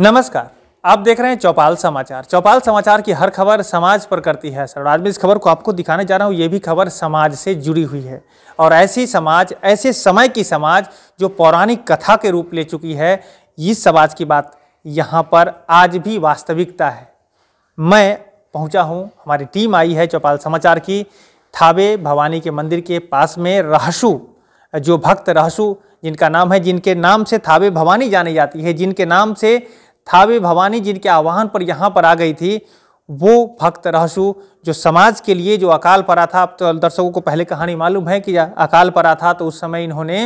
नमस्कार आप देख रहे हैं चौपाल समाचार चौपाल समाचार की हर खबर समाज पर करती है सर आज मैं इस खबर को आपको दिखाने जा रहा हूँ ये भी खबर समाज से जुड़ी हुई है और ऐसी समाज ऐसे समय की समाज जो पौराणिक कथा के रूप ले चुकी है इस समाज की बात यहाँ पर आज भी वास्तविकता है मैं पहुँचा हूँ हमारी टीम आई है चौपाल समाचार की थाबे भवानी के मंदिर के पास में रहसु जो भक्त रहसु जिनका नाम है जिनके नाम से थाबे भवानी जानी जाती है जिनके नाम से था वे भवानी जिनके आह्वान पर यहाँ पर आ गई थी वो भक्त रहसु जो समाज के लिए जो अकाल पड़ा था अब तो दर्शकों को पहले कहानी मालूम है कि अकाल पड़ा था तो उस समय इन्होंने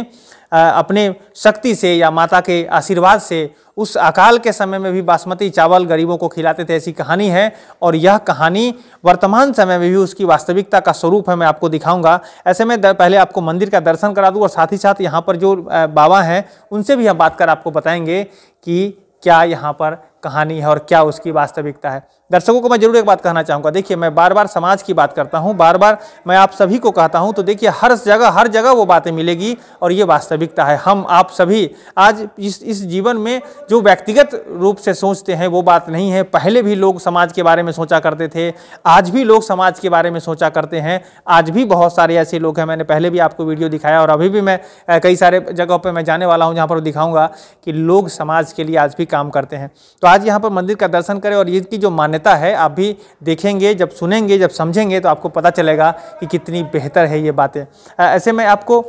अपने शक्ति से या माता के आशीर्वाद से उस अकाल के समय में भी बासमती चावल गरीबों को खिलाते थे ऐसी कहानी है और यह कहानी वर्तमान समय में भी उसकी वास्तविकता का स्वरूप है मैं आपको दिखाऊंगा ऐसे में पहले आपको मंदिर का दर्शन करा दूँ और साथ ही साथ यहाँ पर जो बाबा हैं उनसे भी हम बात कर आपको बताएंगे कि क्या यहाँ पर कहानी है और क्या उसकी वास्तविकता है दर्शकों को मैं जरूर एक बात कहना चाहूँगा देखिए मैं बार बार समाज की बात करता हूँ बार बार मैं आप सभी को कहता हूँ तो देखिए हर जगह हर जगह वो बातें मिलेगी और ये वास्तविकता है हम आप सभी आज इस इस जीवन में जो व्यक्तिगत रूप से सोचते हैं वो बात नहीं है पहले भी लोग समाज के बारे में सोचा करते थे आज भी लोग समाज के बारे में सोचा करते हैं आज भी बहुत सारे ऐसे लोग हैं मैंने पहले भी आपको वीडियो दिखाया और अभी भी मैं कई सारे जगहों पर मैं जाने वाला हूँ जहाँ पर दिखाऊँगा कि लोग समाज के लिए आज भी काम करते हैं तो आज यहाँ पर मंदिर का दर्शन करें और की जो मान्यता है आप भी देखेंगे जब सुनेंगे जब समझेंगे तो आपको पता चलेगा कि कितनी बेहतर है ये बातें ऐसे में आपको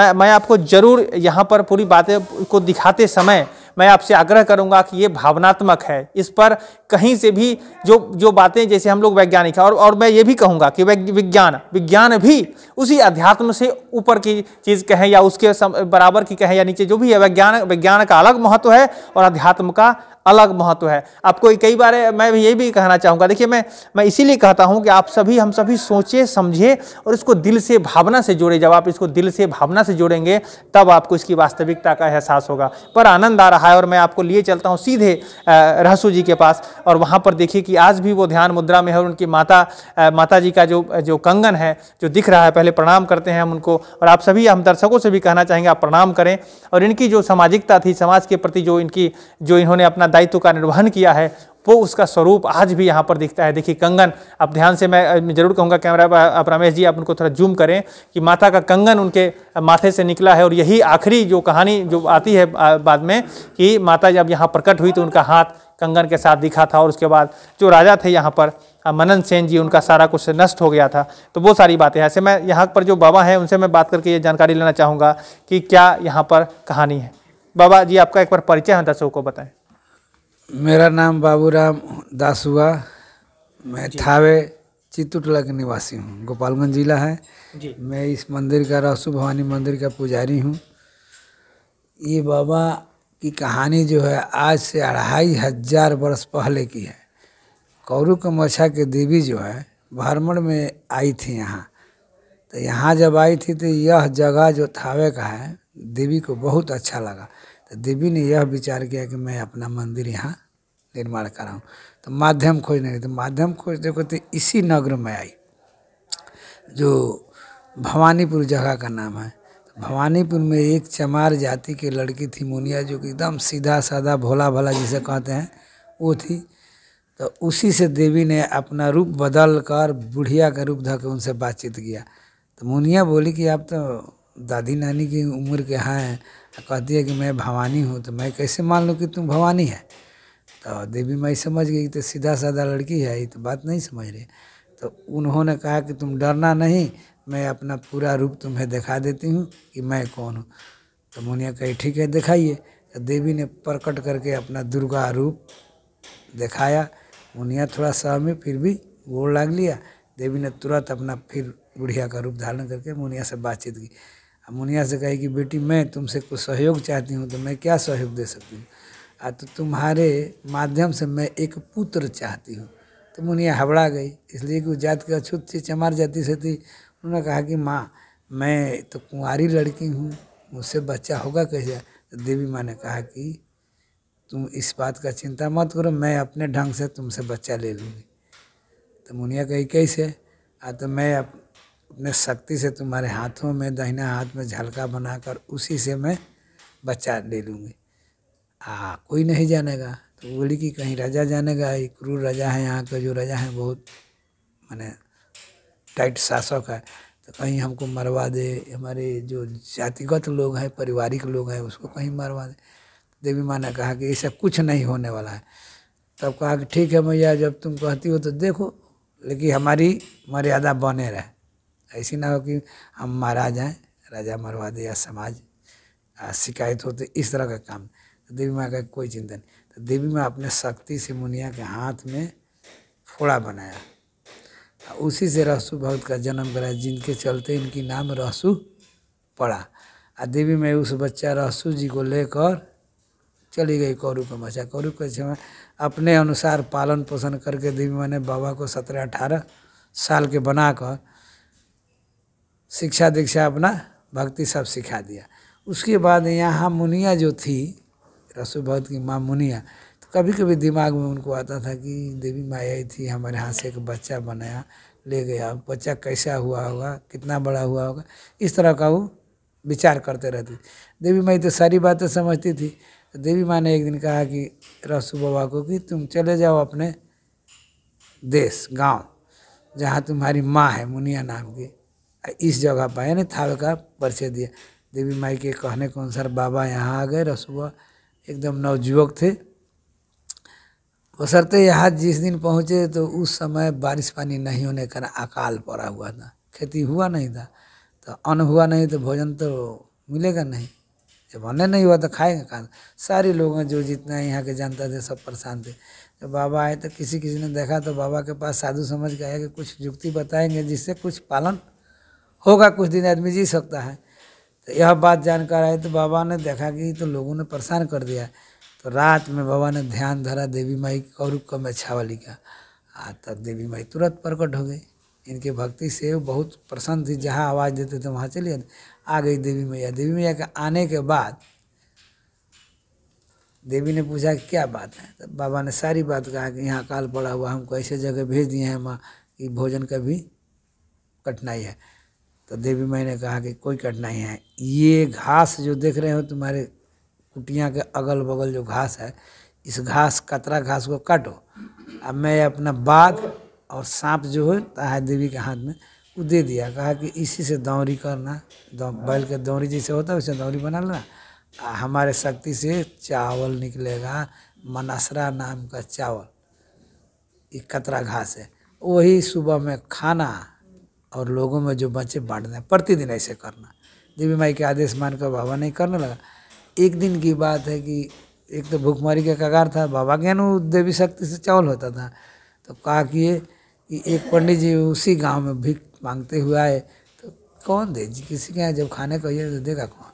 मैं मैं आपको ज़रूर यहाँ पर पूरी बातें को दिखाते समय मैं आपसे आग्रह करूंगा कि ये भावनात्मक है इस पर कहीं से भी जो जो बातें जैसे हम लोग वैज्ञानिक हैं और और मैं ये भी कहूँगा कि विज्ञान विज्ञान भी उसी अध्यात्म से ऊपर की चीज़ कहें या उसके बराबर की कहें या नीचे जो भी है वैज्ञान विज्ञान का अलग महत्व है और अध्यात्म का अलग महत्व है आपको कई बार मैं भी ये भी कहना चाहूँगा देखिए मैं मैं इसीलिए कहता हूँ कि आप सभी हम सभी सोचें समझें और इसको दिल से भावना से जोड़े जब आप इसको दिल से भावना से जोड़ेंगे तब आपको इसकी वास्तविकता का एहसास होगा पर आनंद आ रहा रहा है और मैं आपको लिए चलता हूँ सीधे रहसु जी के पास और वहाँ पर देखिए कि आज भी वो ध्यान मुद्रा में है और उनकी माता माता जी का जो जो कंगन है जो दिख रहा है पहले प्रणाम करते हैं हम उनको और आप सभी हम दर्शकों से भी कहना चाहेंगे आप प्रणाम करें और इनकी जो सामाजिकता थी समाज के प्रति जो इनकी जो इन्होंने अपना दायित्व का निर्वहन किया है वो उसका स्वरूप आज भी यहाँ पर दिखता है देखिए कंगन अब ध्यान से मैं जरूर कहूँगा कैमरा आप रमेश जी आप उनको थोड़ा जूम करें कि माता का कंगन उनके माथे से निकला है और यही आखिरी जो कहानी जो आती है बाद में कि माता जब यहाँ प्रकट हुई तो उनका हाथ कंगन के साथ दिखा था और उसके बाद जो राजा थे यहाँ पर मनन सेन जी उनका सारा कुछ नष्ट हो गया था तो वो सारी बातें ऐसे मैं यहाँ पर जो बाबा हैं उनसे मैं बात करके ये जानकारी लेना चाहूँगा कि क्या यहाँ पर कहानी है बाबा जी आपका एक बार परिचय है दर्शकों को बताएं मेरा नाम बाबूराम दास हुआ मैं थावे चितुटला के निवासी हूँ गोपालगंज जिला है जी। मैं इस मंदिर का रसु भवानी मंदिर का पुजारी हूँ ये बाबा की कहानी जो है आज से अढ़ाई हजार वर्ष पहले की है कौरू कमछा के देवी जो है भ्रमण में आई थी यहाँ तो यहाँ जब आई थी तो यह जगह जो थावे का है देवी को बहुत अच्छा लगा तो देवी ने यह विचार किया कि मैं अपना मंदिर यहाँ निर्माण कर रहा हूँ तो माध्यम नहीं तो माध्यम देखो तो इसी नगर में आई जो भवानीपुर जगह का नाम है तो भवानीपुर में एक चमार जाति की लड़की थी मुनिया जो कि एकदम सीधा साधा भोला भला जिसे कहते हैं वो थी तो उसी से देवी ने अपना रूप बदल कर बुढ़िया का रूप धर के उनसे बातचीत किया तो मुनिया बोली कि आप तो दादी नानी की उम्र के हैं कहती है कि मैं भवानी हूँ तो मैं कैसे मान लूँ कि तुम भवानी है तो देवी माई समझ गई तो सीधा साधा लड़की है ये तो बात नहीं समझ रही तो उन्होंने कहा कि तुम डरना नहीं मैं अपना पूरा रूप तुम्हें दिखा देती हूँ कि मैं कौन हूँ तो मुनिया कही ठीक है दिखाइए तो देवी ने प्रकट करके अपना दुर्गा रूप दिखाया मुनिया थोड़ा सा में फिर भी गोड़ लाग लिया देवी ने तुरंत अपना फिर बुढ़िया का रूप धारण करके मुनिया से बातचीत की मुनिया से कही कि बेटी मैं तुमसे कुछ सहयोग चाहती हूँ तो मैं क्या सहयोग दे सकती हूँ आ तो तुम्हारे माध्यम से मैं एक पुत्र चाहती हूँ तो मुनिया हबड़ा गई इसलिए कि वो जात के अछूत थी चमार जाति से थी उन्होंने कहा कि माँ मैं तो कुंवारी लड़की हूँ मुझसे बच्चा होगा कैसे तो देवी माँ ने कहा कि तुम इस बात का चिंता मत करो मैं अपने ढंग से तुमसे बच्चा ले लूँगी तो मुनिया कही कैसे आ तो मैं अपने शक्ति से तुम्हारे हाथों में दहिना हाथ में झलका बनाकर उसी से मैं बच्चा ले लूँगी आ हाँ, कोई नहीं जानेगा तो बोली कि कहीं राजा जानेगा ये क्रूर राजा है यहाँ का जो राजा है बहुत माने टाइट शासक है तो कहीं हमको मरवा दे हमारे जो जातिगत लोग हैं पारिवारिक लोग हैं उसको कहीं मरवा दे देवी माँ ने कहा कि ऐसा कुछ नहीं होने वाला है तब तो कहा कि ठीक है मैया जब तुम कहती हो तो देखो लेकिन हमारी मर्यादा बने रहे ऐसी ना हो कि हम मारा जाएँ राजा मरवा दे या समाज शिकायत होते तो इस तरह का काम तो देवी माँ का कोई चिंता नहीं तो देवी माँ अपने शक्ति से मुनिया के हाथ में फोड़ा बनाया उसी से रसु भक्त का जन्म कराया जिनके चलते इनकी नाम रसु पड़ा आ देवी में उस बच्चा रसु जी को लेकर चली गई कौरू का मचा कौरू का समय अपने अनुसार पालन पोषण करके देवी माँ ने बाबा को सत्रह अठारह साल के बनाकर शिक्षा दीक्षा अपना भक्ति सब सिखा दिया उसके बाद यहाँ मुनिया जो थी रसोभत की माँ मुनिया तो कभी कभी दिमाग में उनको आता था कि देवी माया आई थी हमारे यहाँ से एक बच्चा बनाया ले गया बच्चा कैसा हुआ होगा कितना बड़ा हुआ होगा इस तरह का वो विचार करते रहती देवी माई तो सारी बातें समझती थी तो देवी माँ ने एक दिन कहा कि रसू बाबा को कि तुम चले जाओ अपने देश गांव जहाँ तुम्हारी माँ है मुनिया नाम की इस जगह पर यानी थाल का परिचय दिया देवी माई के कहने के अनुसार बाबा यहाँ आ गए रसुआ एकदम नवजुवक थे बसरते यहाँ जिस दिन पहुँचे तो उस समय बारिश पानी नहीं होने का अकाल पड़ा हुआ था खेती हुआ नहीं था तो अन्न हुआ नहीं तो भोजन तो मिलेगा नहीं जब अन्न नहीं हुआ तो खाएंगे कहाँ सारे लोग जो जितना यहाँ के जानता थे सब परेशान थे जब बाबा आए तो किसी किसी ने देखा तो बाबा के पास साधु समझ के आया कि कुछ युक्ति बताएंगे जिससे कुछ पालन होगा कुछ दिन आदमी जी सकता है तो यह बात जानकर आए तो बाबा ने देखा कि तो लोगों ने परेशान कर दिया तो रात में बाबा ने ध्यान धरा देवी माई और कम अच्छा वाली का आ तब देवी माई तुरंत प्रकट हो गई इनके भक्ति से बहुत प्रसन्न थी जहाँ आवाज़ देते थे वहाँ चले जाते आ गई देवी मैया देवी मैया के आने के बाद देवी ने पूछा कि क्या बात है तो बाबा ने सारी बात कहा कि यहाँ काल पड़ा हुआ हमको ऐसे जगह भेज दिए हैं माँ कि भोजन का भी कठिनाई है तो देवी माई ने कहा कि कोई कठिनाई है ये घास जो देख रहे हो तुम्हारे कुटिया के अगल बगल जो घास है इस घास कतरा घास को काटो अब मैं अपना बाघ और सांप जो होता है देवी के हाथ में वो दे दिया कहा कि इसी से दौरी करना बैल के दौरी जैसे होता है वैसे दौरी बना लेना हमारे शक्ति से चावल निकलेगा मनसरा नाम का चावल ये कतरा घास है वही सुबह में खाना और लोगों में जो बचे बांटना है प्रतिदिन ऐसे करना देवी माई के आदेश मानकर बाबा नहीं करने लगा एक दिन की बात है कि एक तो भूखमरी का कगार था बाबा के अनु देवी शक्ति से चावल होता था तो कहा कि ये कि एक पंडित जी उसी गांव में भीख मांगते हुए आए तो कौन दे किसी के यहाँ जब खाने को ये तो देगा कौन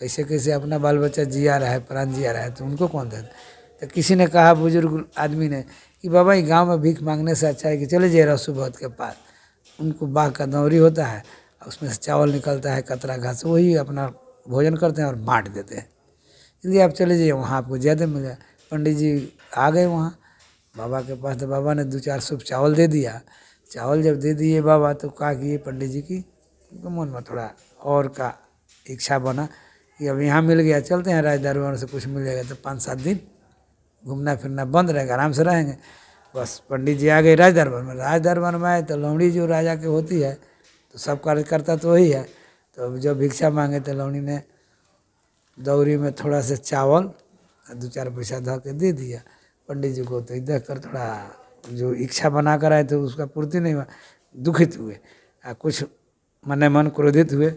कैसे कैसे अपना बाल बच्चा जिया रहा है प्राण जिया रहा है तो उनको कौन दे तो किसी ने कहा बुजुर्ग आदमी ने कि बाबा ये गाँव में भीख मांगने से अच्छा है कि चले जाए सुबह के पास उनको बाघ का दौरी होता है उसमें से चावल निकलता है कतरा घास वही अपना भोजन करते हैं और बाँट देते हैं यदि आप चले जाइए वहाँ आपको ज़्यादा मिल जाए पंडित जी आ गए वहाँ बाबा के पास तो बाबा ने दो चार सूप चावल दे दिया चावल जब दे दिए बाबा तो कहा कि ये पंडित जी की तो मन में थोड़ा और का इच्छा बना कि अब यहाँ मिल गया चलते हैं राज से कुछ मिल जाएगा तो पाँच सात दिन घूमना फिरना बंद रहेगा आराम से रहेंगे बस पंडित जी आ गए राजदरबार में राजदरबार में आए तो लौड़ी जो राजा के होती है तो सब कार्यकर्ता तो वही है तो जब भिक्षा मांगे तो लौड़ी ने दौरी में थोड़ा सा चावल दो चार पैसा धो के दे दिया पंडित जी को तो देख कर थोड़ा जो इच्छा बना कर आए तो उसका पूर्ति नहीं हुआ दुखित हुए आ कुछ मन मन क्रोधित हुए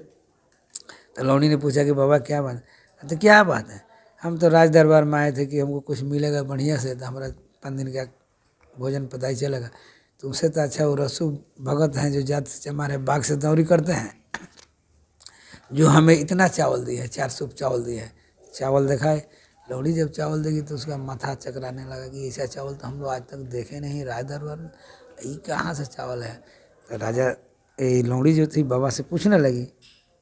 तो लौड़ी ने पूछा कि बाबा क्या बात है तो क्या बात है हम तो राजदरबार में आए थे कि हमको कुछ मिलेगा बढ़िया से तो हमारा पाँच दिन का भोजन पता ही चलेगा तो उससे तो अच्छा वो रसू भगत हैं जो जात से हमारे बाग से दौरी करते हैं जो हमें इतना चावल दिया है चार सूप चावल दिया है चावल दिखाए लौड़ी जब चावल देगी तो उसका माथा चकराने लगा कि ऐसा चावल तो हम लोग आज तक देखे नहीं राय दरबार में ये कहाँ से चावल है तो राजा ये लौड़ी जो थी बाबा से पूछने लगी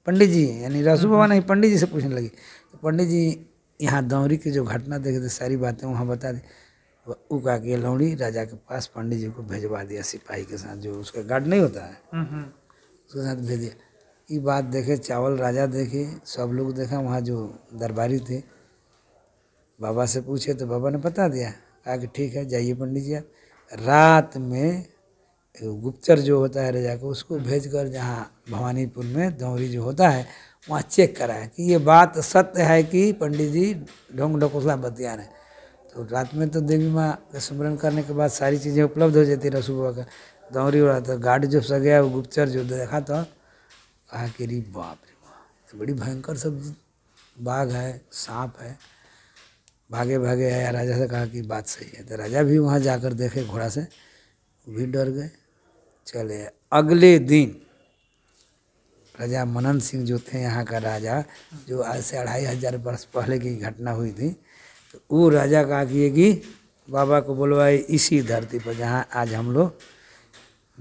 पंडित जी यानी रसू बाबा नहीं पंडित जी से पूछने लगी तो पंडित जी यहाँ दौरी की जो घटना देखे थे सारी बातें वहाँ बता दी उगा के लौड़ी राजा के पास पंडित जी को भेजवा दिया सिपाही के साथ जो उसका गार्ड नहीं होता है हम्म, हम्म। उसके साथ भेज दिया ये बात देखे चावल राजा देखे सब लोग देखा वहाँ जो दरबारी थे बाबा से पूछे तो बाबा ने बता दिया कहा कि ठीक है जाइए पंडित जी आप रात में गुप्तर जो होता है राजा को उसको भेज कर जहाँ भवानीपुर में दौरी जो होता है वहाँ चेक कराए कि ये बात सत्य है कि पंडित जी ढोंग ढकोसला बतिया रहे तो रात में तो देवी माँ का स्मरण करने के बाद सारी चीज़ें उपलब्ध हो जाती है सुबह का दौरी उड़ा था तो गार्ड जो गया वो गुप्तचर जो देखा तो कहा कि रे बाप रे बाप तो बड़ी भयंकर सब बाघ है सांप है भागे भागे आया राजा से कहा कि बात सही है तो राजा भी वहाँ जाकर देखे घोड़ा से भी डर गए चले अगले दिन राजा मनन सिंह जो थे यहाँ का राजा जो आज से अढ़ाई हजार वर्ष पहले की घटना हुई थी वो राजा कहा किए कि बाबा को बुलवाए इसी धरती पर जहाँ आज हम लोग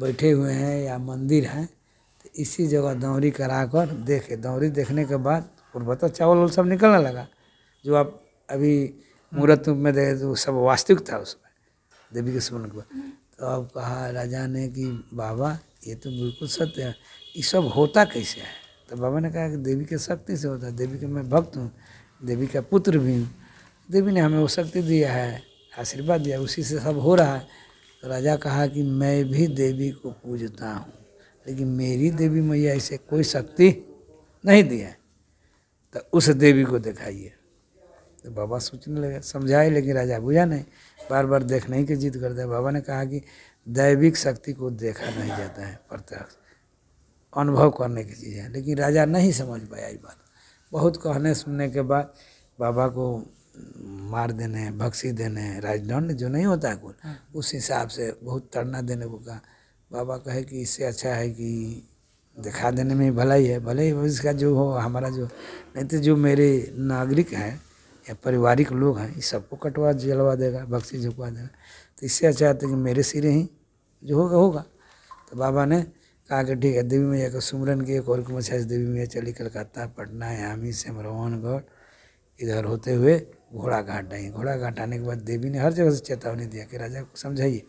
बैठे हुए हैं या मंदिर हैं तो इसी जगह दौरी करा कर देखे दौरी देखने के बाद पूर्वतः चावल वाल सब निकलने लगा जो आप अभी मुहूर्त में देखे तो सब वास्तविक था उसमें देवी के सुमन के तो अब कहा राजा ने कि बाबा ये तो बिल्कुल सत्य है ये सब होता कैसे है तो बाबा ने कहा कि देवी के शक्ति से होता है देवी के मैं भक्त हूँ देवी का पुत्र भी हूँ देवी ने हमें वो शक्ति दिया है आशीर्वाद दिया उसी से सब हो रहा है तो राजा कहा कि मैं भी देवी को पूजता हूँ लेकिन मेरी देवी मैया इसे कोई शक्ति नहीं दी है तो उस देवी को दिखाइए तो बाबा सोचने लगे समझाए लेकिन राजा बुझा नहीं बार बार देखने ही की जिद कर दिया बाबा ने कहा कि दैविक शक्ति को देखा नहीं जाता है प्रत्यक्ष अनुभव करने की चीज़ है लेकिन राजा नहीं समझ पाया ये बात बहुत कहने सुनने के बाद बाबा को मार देने बख्शी बक्सी देने राजदंड जो नहीं होता है कुछ हाँ। उस हिसाब से बहुत तड़ना देने को कहा बाबा कहे कि इससे अच्छा है कि दिखा देने में भला ही है भले ही इसका जो हो हमारा जो नहीं तो जो मेरे नागरिक हैं या पारिवारिक लोग हैं इस सबको कटवा जलवा देगा बक्सी झुकवा देगा तो इससे अच्छा है तो कि मेरे सिरे ही जो होगा होगा तो बाबा ने कहा कि ठीक है देवी मैया का सुमरन किए कौर कुमार देवी मैया चली कलकत्ता पटना यामी सेमरोहनगढ़ इधर होते हुए घोड़ाघाट नहीं घोड़ाघाट आने के बाद देवी ने हर जगह से चेतावनी दिया कि राजा को समझाइए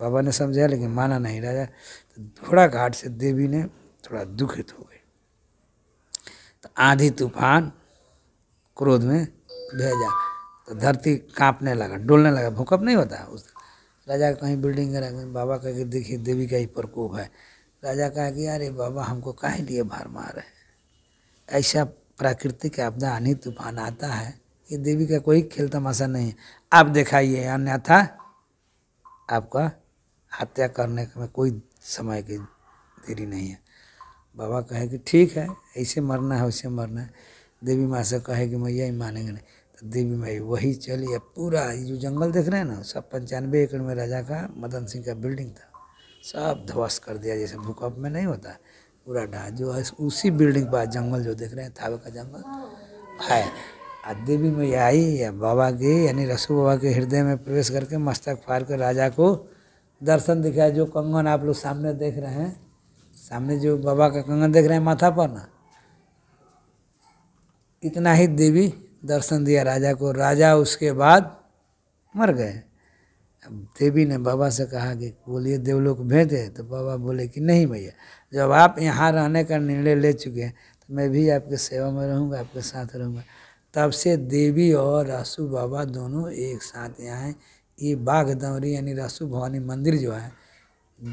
बाबा ने समझाया लेकिन माना नहीं राजा तो घोड़ाघाट से देवी ने थोड़ा दुखित हो गई तो आधी तूफान क्रोध में भेजा तो धरती कांपने लगा डोलने लगा भूकंप नहीं होता उस राजा कहीं बिल्डिंग गिरा बाबा कह के देखिए देवी का ही प्रकोप है राजा कहा कि अरे बाबा हमको काहे लिए भार मार है ऐसा प्राकृतिक आपदा आनी तूफान आता है ये देवी का कोई खेल तमाशा नहीं है आप दिखाइए अन्यथा आपका हत्या करने में कोई समय की देरी नहीं है बाबा कहे कि ठीक है ऐसे मरना है वैसे मरना है देवी माँ से कहे कि मैया ही मानेंगे नहीं तो देवी माई वही चली है पूरा जो जंगल देख रहे हैं ना सब पंचानवे एकड़ में राजा का मदन सिंह का बिल्डिंग था सब ध्वस्त कर दिया जैसे भूकंप में नहीं होता पूरा ढा जो है उसी बिल्डिंग पर जंगल जो देख रहे हैं थावे का जंगल है आज देवी मैया आई या बाबा की यानी रसू बाबा के हृदय में प्रवेश करके मस्तक फाड़ कर राजा को दर्शन दिखाया जो कंगन आप लोग सामने देख रहे हैं सामने जो बाबा का कंगन देख रहे हैं माथा पर ना इतना ही देवी दर्शन दिया राजा को राजा उसके बाद मर गए अब देवी ने बाबा से कहा कि बोलिए देवलोक भेजे तो बाबा बोले कि नहीं भैया जब आप यहाँ रहने का निर्णय ले चुके हैं तो मैं भी आपके सेवा में रहूँगा आपके साथ रहूँगा तब से देवी और रसु बाबा दोनों एक साथ यहाँ हैं ये दौरी यानी रसु भवानी मंदिर जो है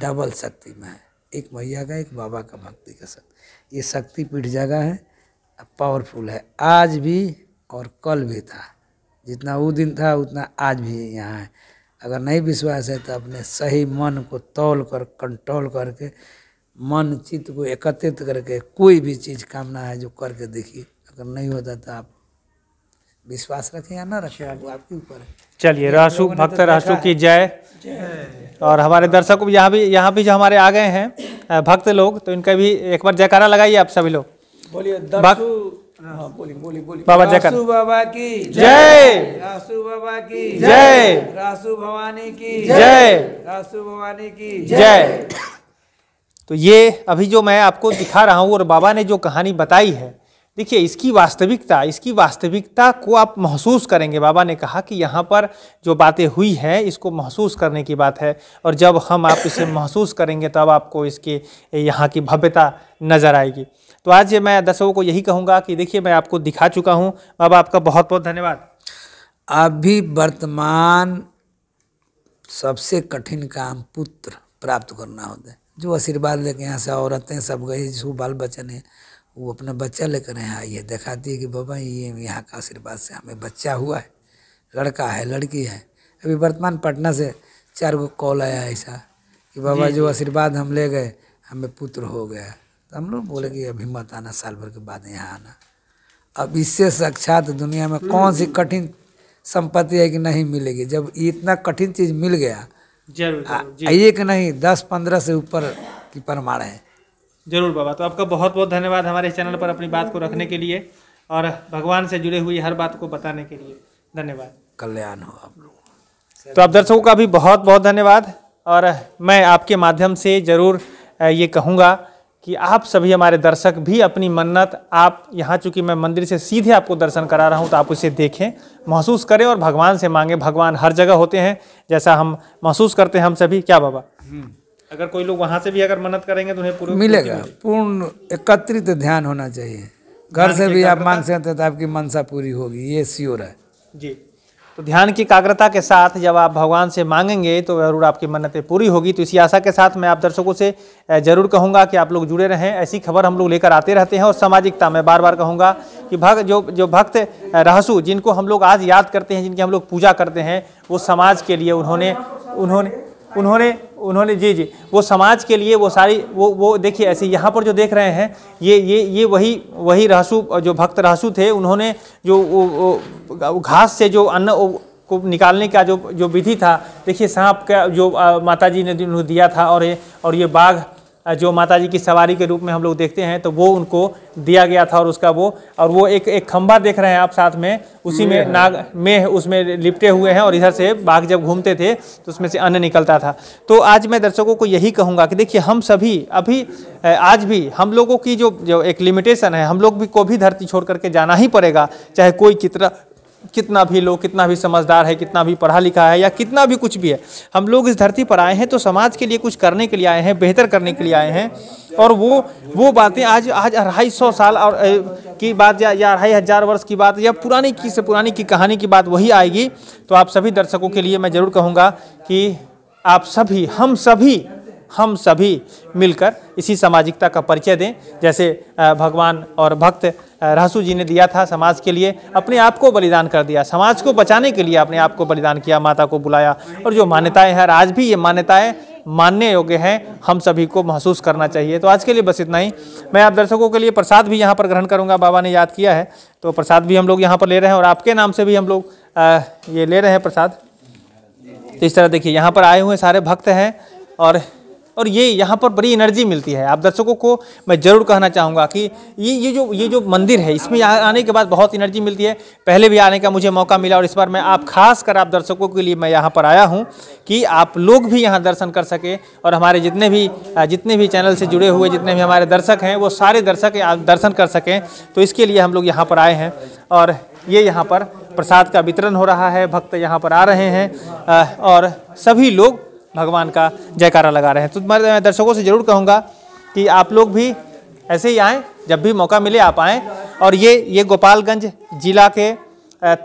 डबल शक्ति में है एक मैया का एक बाबा का भक्ति का शक्ति ये शक्तिपीठ जगह है पावरफुल है आज भी और कल भी था जितना वो दिन था उतना आज भी यहाँ है अगर नहीं विश्वास है तो अपने सही मन को तौल कर कंट्रोल करके मन चित्त को एकत्रित करके कोई भी चीज़ कामना है जो करके देखिए अगर नहीं होता तो आप विश्वास रखें या ना रखें अच्छा वो आपके ऊपर है चलिए रासु भक्त रासु की जय और हमारे दर्शक यहाँ भी यहाँ भी जो हमारे आ गए हैं भक्त लोग तो इनका भी एक बार जयकारा लगाइए आप सभी लोग बोलिए हाँ, बाबा जयकार बाबा की जय रासु बाबा की जय रासु भवानी की जय रासु भवानी की जय तो ये अभी जो मैं आपको दिखा रहा हूँ और बाबा ने जो कहानी बताई है देखिए इसकी वास्तविकता इसकी वास्तविकता को आप महसूस करेंगे बाबा ने कहा कि यहाँ पर जो बातें हुई हैं इसको महसूस करने की बात है और जब हम आप इसे महसूस करेंगे तब आपको इसके यहाँ की भव्यता नज़र आएगी तो आज मैं दसों को यही कहूँगा कि देखिए मैं आपको दिखा चुका हूँ बाबा आपका बहुत बहुत धन्यवाद अभी वर्तमान सबसे कठिन काम पुत्र प्राप्त करना होता है जो आशीर्वाद लेके यहाँ से औरतें सब गई जिसको बाल बचन है वो अपना बच्चा लेकर यहाँ आई है दिखाती है कि बाबा ये यहाँ का आशीर्वाद से हमें बच्चा हुआ है लड़का है लड़की है अभी वर्तमान पटना से चार गो कॉल आया ऐसा कि बाबा जो आशीर्वाद हम ले गए हमें पुत्र हो गया तो हम लोग बोले कि अभी मत आना साल भर के बाद यहाँ आना अब इससे साक्षात दुनिया में हम्म, कौन सी हम्म। कठिन संपत्ति है कि नहीं मिलेगी जब इतना कठिन चीज़ मिल गया जरूर, एक नहीं दस पंद्रह से ऊपर की परमाण है जरूर बाबा तो आपका बहुत बहुत धन्यवाद हमारे चैनल पर अपनी बात को रखने के लिए और भगवान से जुड़े हुई हर बात को बताने के लिए धन्यवाद कल्याण हो आप लोग तो आप दर्शकों का भी बहुत बहुत धन्यवाद और मैं आपके माध्यम से ज़रूर ये कहूँगा कि आप सभी हमारे दर्शक भी अपनी मन्नत आप यहाँ चूँकि मैं मंदिर से सीधे आपको दर्शन करा रहा हूँ तो आप उसे देखें महसूस करें और भगवान से मांगे भगवान हर जगह होते हैं जैसा हम महसूस करते हैं हम सभी क्या बाबा हम्म। अगर कोई लोग वहाँ से भी अगर मन्नत करेंगे तो उन्हें पूर्ण मिलेगा पूर्ण एकत्रित ध्यान होना चाहिए घर से भी आप मांग सकते हैं तो आपकी मनसा पूरी होगी ये श्योर है जी तो ध्यान की एकाग्रता के साथ जब आप भगवान से मांगेंगे तो ज़रूर आपकी मन्नतें पूरी होगी तो इसी आशा के साथ मैं आप दर्शकों से ज़रूर कहूँगा कि आप लोग जुड़े रहें ऐसी खबर हम लोग लेकर आते रहते हैं और सामाजिकता मैं बार बार कहूँगा कि भक्त जो जो भक्त रहसु जिनको हम लोग आज याद करते हैं जिनकी हम लोग पूजा करते हैं वो समाज के लिए उन्होंने उन्होंने उन्होंने उन्होंने जी जी वो समाज के लिए वो सारी वो वो देखिए ऐसे यहाँ पर जो देख रहे हैं ये ये ये वही वही रहसु जो भक्त रहसु थे उन्होंने जो वो, घास से जो अन्न को निकालने का जो जो विधि था देखिए सांप का जो माता जी ने दिया था और ये और ये बाघ जो माता जी की सवारी के रूप में हम लोग देखते हैं तो वो उनको दिया गया था और उसका वो और वो एक एक खंभा देख रहे हैं आप साथ में उसी में नाग में उसमें लिपटे हुए हैं और इधर से बाघ जब घूमते थे तो उसमें से अन्न निकलता था तो आज मैं दर्शकों को यही कहूँगा कि देखिए हम सभी अभी आज भी हम लोगों की जो जो एक लिमिटेशन है हम लोग भी को भी धरती छोड़ करके जाना ही पड़ेगा चाहे कोई कितना कितना भी लोग कितना भी समझदार है कितना भी पढ़ा लिखा है या कितना भी कुछ भी है हम लोग इस धरती पर आए हैं तो समाज के लिए कुछ करने के लिए आए हैं बेहतर करने के लिए आए हैं और वो वो बातें आज आज अढ़ाई सौ साल और की बात या या अढ़ाई हज़ार वर्ष की बात या पुरानी की से पुरानी की कहानी की बात वही आएगी तो आप सभी दर्शकों के लिए मैं ज़रूर कहूँगा कि आप सभी हम सभी हम सभी मिलकर इसी सामाजिकता का परिचय दें जैसे भगवान और भक्त रहसू जी ने दिया था समाज के लिए अपने आप को बलिदान कर दिया समाज को बचाने के लिए अपने आप को बलिदान किया माता को बुलाया और जो मान्यताएं हैं आज भी ये मान्यताएं मानने योग्य हैं हम सभी को महसूस करना चाहिए तो आज के लिए बस इतना ही मैं आप दर्शकों के लिए प्रसाद भी यहाँ पर ग्रहण करूँगा बाबा ने याद किया है तो प्रसाद भी हम लोग यहाँ पर ले रहे हैं और आपके नाम से भी हम लोग ये ले रहे हैं प्रसाद तो इस तरह देखिए यहाँ पर आए हुए सारे भक्त हैं और और ये यहाँ पर बड़ी एनर्जी मिलती है आप दर्शकों को मैं ज़रूर कहना चाहूँगा कि ये ये जो ये जो मंदिर है इसमें आने के बाद बहुत एनर्जी मिलती है पहले भी आने का मुझे मौका मिला और इस बार मैं आप खास कर आप दर्शकों के लिए मैं यहाँ पर आया हूँ कि आप लोग भी यहाँ दर्शन कर सकें और हमारे जितने भी जितने भी चैनल से जुड़े हुए जितने भी हमारे दर्शक हैं वो सारे दर्शक दर्शन कर सकें तो इसके लिए हम लोग यहाँ पर आए हैं और ये यहाँ पर प्रसाद का वितरण हो रहा है भक्त यहाँ पर आ रहे हैं और सभी लोग भगवान का जयकारा लगा रहे हैं तो मैं दर्शकों से ज़रूर कहूँगा कि आप लोग भी ऐसे ही आएँ जब भी मौका मिले आप आएँ और ये ये गोपालगंज जिला के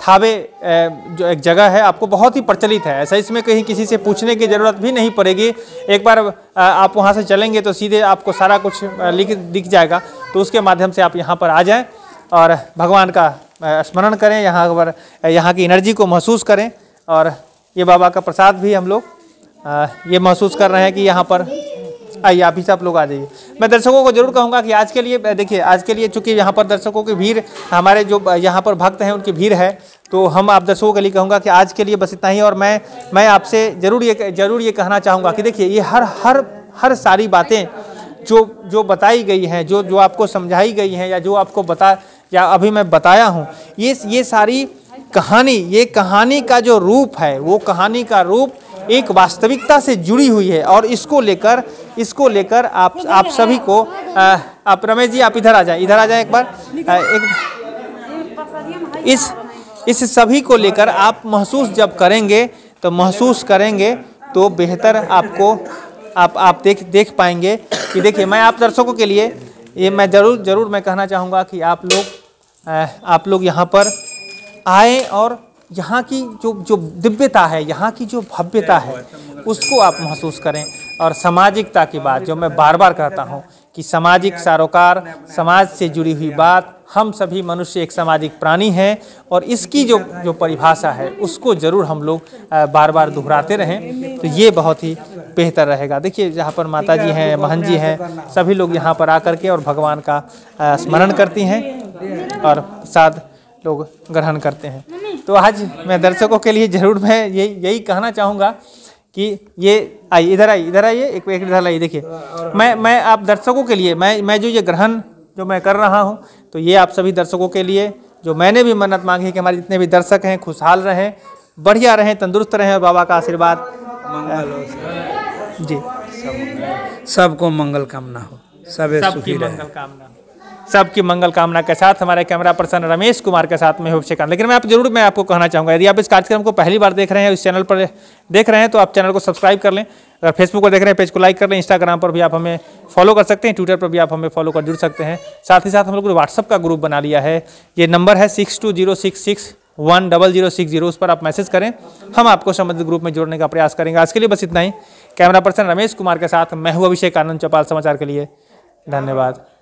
थावे जो एक जगह है आपको बहुत ही प्रचलित है ऐसा इसमें कहीं किसी से पूछने की ज़रूरत भी नहीं पड़ेगी एक बार आप वहाँ से चलेंगे तो सीधे आपको सारा कुछ लिख दिख जाएगा तो उसके माध्यम से आप यहाँ पर आ जाएं और भगवान का स्मरण करें यहाँ पर यहाँ की एनर्जी को महसूस करें और ये बाबा का प्रसाद भी हम लोग ये महसूस कर रहे हैं कि यहाँ पर आइए आप ही सब लोग आ जाइए मैं दर्शकों को जरूर कहूँगा कि आज के लिए देखिए आज के लिए चूंकि यहाँ पर दर्शकों की भीड़ हमारे जो यहाँ पर भक्त हैं उनकी भीड़ है तो हम आप दर्शकों के लिए कहूँगा कि आज के लिए बस इतना ही और मैं मैं आपसे ज़रूर ये ज़रूर ये कहना चाहूँगा कि देखिए ये हर हर हर सारी बातें जो जो बताई गई हैं जो जो आपको समझाई गई हैं या जो आपको बता या अभी मैं बताया हूँ ये ये सारी कहानी ये कहानी का जो रूप है वो कहानी का रूप एक वास्तविकता से जुड़ी हुई है और इसको लेकर इसको लेकर आप आप सभी को आप रमेश जी आप इधर आ जाएं इधर आ जाएं एक बार एक इस इस सभी को लेकर आप महसूस जब करेंगे तो महसूस करेंगे तो बेहतर आपको आप आप देख देख पाएंगे कि देखिए मैं आप दर्शकों के लिए ये मैं ज़रूर ज़रूर मैं कहना चाहूँगा कि आप लोग आप लोग यहाँ पर आए और यहाँ की जो जो दिव्यता है यहाँ की जो भव्यता है उसको आप महसूस करें और सामाजिकता की बात जो मैं बार बार कहता हूँ कि सामाजिक सारोकार समाज से जुड़ी हुई बात हम सभी मनुष्य एक सामाजिक प्राणी हैं और इसकी जो जो परिभाषा है उसको ज़रूर हम लोग बार बार दोहराते रहें तो ये बहुत ही बेहतर रहेगा देखिए जहाँ पर माता जी हैं महन जी हैं सभी लोग यहाँ पर आकर के और भगवान का स्मरण करती हैं और साथ लोग ग्रहण करते हैं तो आज मैं दर्शकों के लिए ज़रूर मैं यही यही कहना चाहूँगा कि ये आई इधर आई इधर आइए एक एक इधर आइए देखिए मैं मैं आप दर्शकों के लिए मैं मैं जो ये ग्रहण जो मैं कर रहा हूँ तो ये आप सभी दर्शकों के लिए जो मैंने भी मन्नत मांगी कि हमारे जितने भी दर्शक हैं खुशहाल रहें बढ़िया रहें तंदुरुस्त रहें और बाबा का आशीर्वाद जी सबको मंगल कामना हो सब सुखी मंगल कामना सबकी मंगल कामना के साथ हमारे कैमरा पर्सन रमेश कुमार के साथ में हूँ श्रीकांत लेकिन मैं आप जरूर मैं आपको कहना चाहूँगा यदि आप इस कार्यक्रम को पहली बार देख रहे हैं इस चैनल पर देख रहे हैं तो आप चैनल को सब्सक्राइब कर लें अगर फेसबुक पर देख रहे हैं पेज को लाइक कर लें इंस्टाग्राम पर भी आप हमें फॉलो कर सकते हैं ट्विटर पर भी आप हमें फॉलो कर जुड़ सकते हैं साथ ही साथ हम लोग ने व्हाट्सअप का ग्रुप बना लिया है ये नंबर है six two zero six six one double zero six zero उस पर आप मैसेज करें हम आपको संबंधित ग्रुप में जोड़ने का प्रयास करेंगे आज के लिए बस इतना ही कैमरा पर्सन रमेश कुमार के साथ मैं हूँ अभिषेक आनंद चौपाल समाचार के लिए धन्यवाद